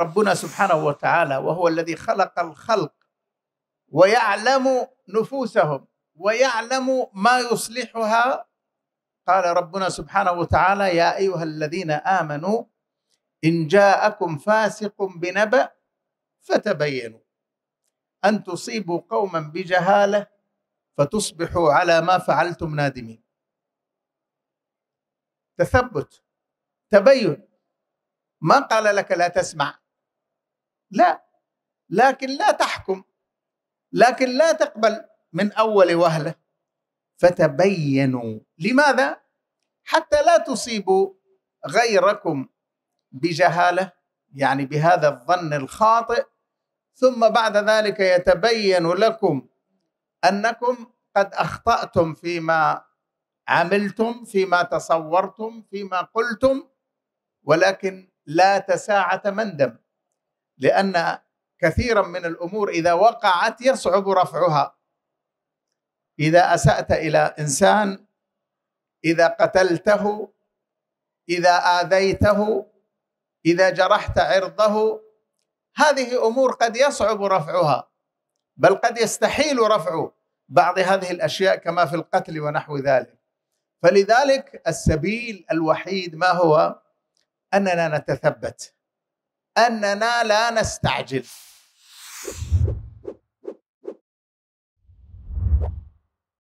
ربنا سبحانه وتعالى وهو الذي خلق الخلق ويعلم نفوسهم ويعلم ما يصلحها قال ربنا سبحانه وتعالى يا ايها الذين امنوا ان جاءكم فاسق بنبأ فتبينوا ان تصيبوا قوما بجهاله فتصبحوا على ما فعلتم نادمين تثبت تبين ما قال لك لا تسمع لا لكن لا تحكم لكن لا تقبل من اول وهله فتبينوا لماذا حتى لا تصيبوا غيركم بجهاله يعني بهذا الظن الخاطئ ثم بعد ذلك يتبين لكم انكم قد اخطاتم فيما عملتم فيما تصورتم فيما قلتم ولكن لا تساعه مندم لأن كثيرا من الأمور إذا وقعت يصعب رفعها إذا أسأت إلى إنسان إذا قتلته إذا آذيته إذا جرحت عرضه هذه أمور قد يصعب رفعها بل قد يستحيل رفع بعض هذه الأشياء كما في القتل ونحو ذلك فلذلك السبيل الوحيد ما هو أننا نتثبت اننا لا نستعجل